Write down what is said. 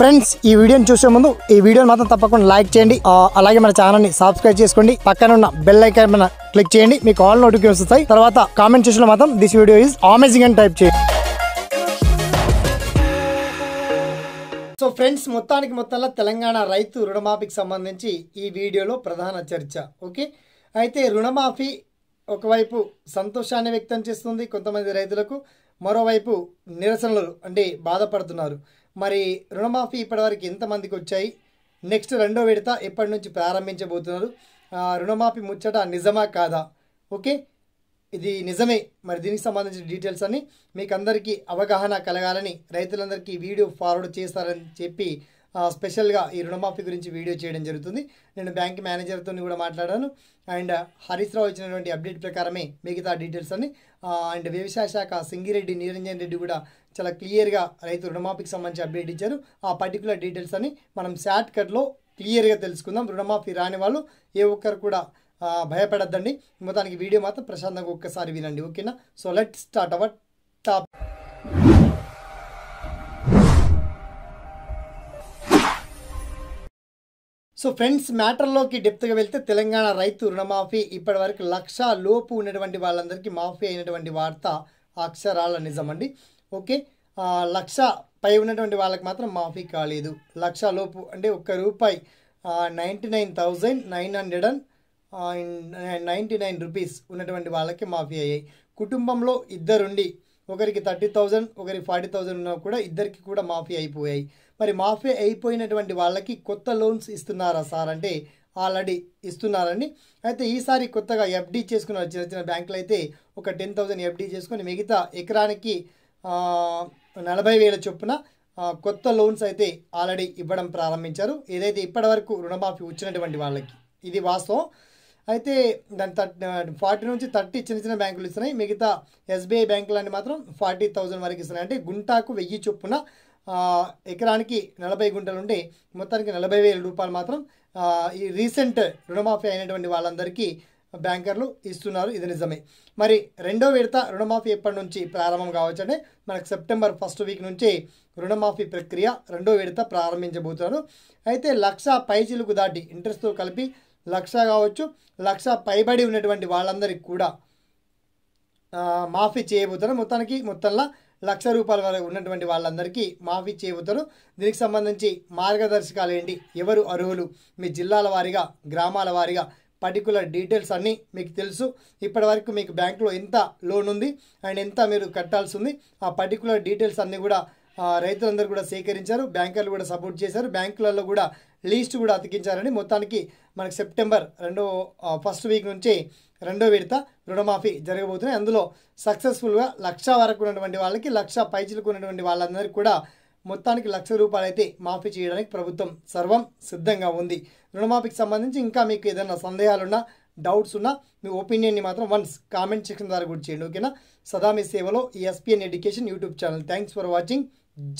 friends ఈ వీడియోని చూసే ముందు ఈ వీడియోని మాత్రం తప్పకుండా లైక్ చేయండి అలాగే మన ఛానల్ని సబ్స్క్రైబ్ చేసుకోండి పక్కన ఉన్న బెల్ ఐకాన్ మన క్లిక్ చేయండి మీకు ఆల్ నోటిఫికేషన్ వస్తాయి తర్వాత కామెంట్ చేసిన మాత్రం దిస్ వీడియో ఈజ్ అమేజింగ్ అని టైప్ చేయండి సో ఫ్రెండ్స్ మొత్తానికి మొత్తంలో తెలంగాణ రైతు రుణమాఫీకి సంబంధించి ఈ వీడియోలో ప్రధాన చర్చ ఓకే అయితే రుణమాఫీ ఒకవైపు సంతోషాన్ని వ్యక్తం చేస్తుంది కొంతమంది రైతులకు మరోవైపు నిరసనలు అంటే బాధపడుతున్నారు మరి రుణమాఫీ ఇప్పటివరకు ఎంతమందికి వచ్చాయి నెక్స్ట్ రెండో విడత ఎప్పటి నుంచి ప్రారంభించబోతున్నారు రుణమాఫీ ముచ్చట నిజమా కాదా ఓకే ఇది నిజమే మరి దీనికి సంబంధించిన డీటెయిల్స్ అని మీకు అందరికీ అవగాహన కలగాలని రైతులందరికీ వీడియో ఫార్వర్డ్ చేస్తారని చెప్పి స్పెషల్గా ఈ రుణమాఫీ గురించి వీడియో చేయడం జరుగుతుంది నేను బ్యాంక్ మేనేజర్తో కూడా మాట్లాడాను అండ్ హరీష్ రావు ఇచ్చినటువంటి అప్డేట్ ప్రకారమే మిగతా డీటెయిల్స్ అన్ని అండ్ వ్యవసాయ శాఖ సింగిరెడ్డి నిరంజన్ రెడ్డి కూడా చాలా క్లియర్గా రైతు రుణమాఫీకి సంబంధించి అప్డేట్ ఇచ్చారు ఆ పర్టికులర్ డీటెయిల్స్ అని మనం షార్ట్ కట్లో క్లియర్గా తెలుసుకుందాం రుణమాఫీ రాని వాళ్ళు ఏ ఒక్కరు కూడా భయపడద్దండి మొత్తానికి వీడియో మాత్రం ప్రశాంతంగా ఒక్కసారి వినండి ఓకేనా so let start our top so friends మ్యాటర్లోకి డెప్త్గా వెళ్తే తెలంగాణ రైతు రుణమాఫీ ఇప్పటి వరకు లక్ష లోపు ఉన్నటువంటి వాళ్ళందరికీ మాఫీ అయినటువంటి వార్త అక్షరాల నిజమండి ఓకే లక్ష పై ఉన్నటువంటి వాళ్ళకి మాత్రం మాఫీ కాలేదు లక్ష లోపు అంటే ఒక్క రూపాయి ninety nine thousand nine hundred and ninety nine rupees ఉన్నటువంటి వాళ్ళకి మాఫీ అయ్యాయి కుటుంబంలో ఇద్దరుండి ఒకరికి థర్టీ థౌజండ్ ఒకరికి ఫార్టీ థౌజండ్ ఉన్నా కూడా ఇద్దరికి కూడా మాఫీ అయిపోయాయి మరి మాఫీ అయిపోయినటువంటి వాళ్ళకి కొత్త లోన్స్ ఇస్తున్నారా సార్ అంటే ఆల్రెడీ ఇస్తున్నారని అయితే ఈసారి కొత్తగా ఎఫ్డీ చేసుకున్న చిన్న చిన్న బ్యాంకులు అయితే ఒక టెన్ థౌజండ్ ఎఫ్డీ చేసుకొని మిగతా ఎకరానికి నలభై వేల చొప్పున కొత్త లోన్స్ అయితే ఆల్రెడీ ఇవ్వడం ప్రారంభించారు ఏదైతే ఇప్పటివరకు రుణమాఫీ వచ్చినటువంటి వాళ్ళకి ఇది వాస్తవం అయితే దాని థర్టీ ఫార్టీ నుంచి థర్టీ చిన్న చిన్న బ్యాంకులు ఇస్తున్నాయి మిగతా ఎస్బీఐ బ్యాంకులన్నీ మాత్రం ఫార్టీ థౌజండ్ వరకు ఇస్తున్నాయి అంటే గుంటాకు వెయ్యి చొప్పున ఎకరానికి నలభై గుంటలు ఉండి మొత్తానికి నలభై వేల రూపాయలు మాత్రం ఈ రీసెంట్ రుణమాఫీ అయినటువంటి వాళ్ళందరికీ బ్యాంకర్లు ఇస్తున్నారు ఇది నిజమే మరి రెండో విడత రుణమాఫీ ఎప్పటి నుంచి ప్రారంభం కావచ్చు అంటే మనకు సెప్టెంబర్ ఫస్ట్ వీక్ నుంచి రుణమాఫీ ప్రక్రియ రెండో విడత ప్రారంభించబోతున్నారు అయితే లక్ష పైచీలకు దాటి ఇంట్రెస్ట్తో కలిపి లక్ష కావచ్చు లక్ష పైబడి ఉన్నటువంటి వాళ్ళందరికీ కూడా మాఫీ చేయబోతారు మొత్తానికి మొత్తంలో లక్ష రూపాయల వరకు ఉన్నటువంటి వాళ్ళందరికీ మాఫీ చేయబోతారు దీనికి సంబంధించి మార్గదర్శకాలు ఏంటి ఎవరు అర్హులు మీ జిల్లాల వారీగా గ్రామాల వారీగా పర్టికులర్ డీటెయిల్స్ అన్నీ మీకు తెలుసు ఇప్పటివరకు మీకు బ్యాంకులో ఎంత లోన్ ఉంది అండ్ ఎంత మీరు కట్టాల్సి ఉంది ఆ పర్టికులర్ డీటెయిల్స్ అన్నీ కూడా రైతులందరూ కూడా సేకరించారు బ్యాంకర్లు కూడా సపోర్ట్ చేశారు బ్యాంకులలో కూడా లీస్ట్ కూడా అతికించారని మొత్తానికి మనకు సెప్టెంబర్ రెండో ఫస్ట్ వీక్ నుంచి రెండో విడత రుణమాఫీ జరగబోతున్నాయి అందులో సక్సెస్ఫుల్గా లక్ష వరకు ఉన్నటువంటి వాళ్ళకి లక్ష పైచిలకు ఉన్నటువంటి వాళ్ళందరికీ కూడా మొత్తానికి లక్ష రూపాయలు అయితే మాఫీ చేయడానికి ప్రభుత్వం సర్వం సిద్ధంగా ఉంది రుణమాఫీకి సంబంధించి ఇంకా మీకు ఏదైనా సందేహాలున్నా డౌట్స్ ఉన్నా మీ ఒపీనియన్ని మాత్రం వన్స్ కామెంట్ సెక్షన్ ద్వారా కూడా చేయండి ఓకేనా సదా మీ సేవలో ఈ SPN education YouTube channel thanks for watching